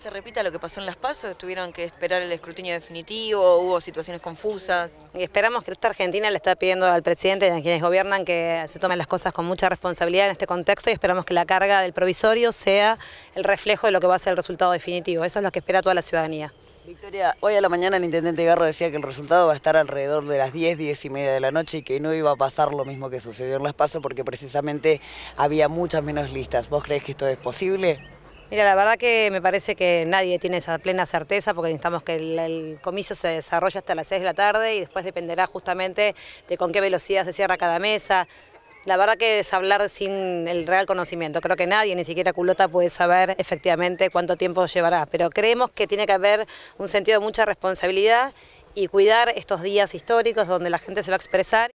¿Se repita lo que pasó en las pasos ¿Tuvieron que esperar el escrutinio definitivo? ¿Hubo situaciones confusas? Y esperamos que esta Argentina le está pidiendo al presidente y a quienes gobiernan que se tomen las cosas con mucha responsabilidad en este contexto y esperamos que la carga del provisorio sea el reflejo de lo que va a ser el resultado definitivo. Eso es lo que espera toda la ciudadanía. Victoria, hoy a la mañana el intendente Garro decía que el resultado va a estar alrededor de las 10, 10 y media de la noche y que no iba a pasar lo mismo que sucedió en las Pasos porque precisamente había muchas menos listas. ¿Vos crees que esto es posible? Mira, la verdad que me parece que nadie tiene esa plena certeza porque necesitamos que el, comicio se desarrolle hasta las 6 de la tarde y después dependerá justamente de con qué velocidad se cierra cada mesa. La verdad que es hablar sin el real conocimiento. Creo que nadie, ni siquiera Culota, puede saber efectivamente cuánto tiempo llevará. Pero creemos que tiene que haber un sentido de mucha responsabilidad y cuidar estos días históricos donde la gente se va a expresar.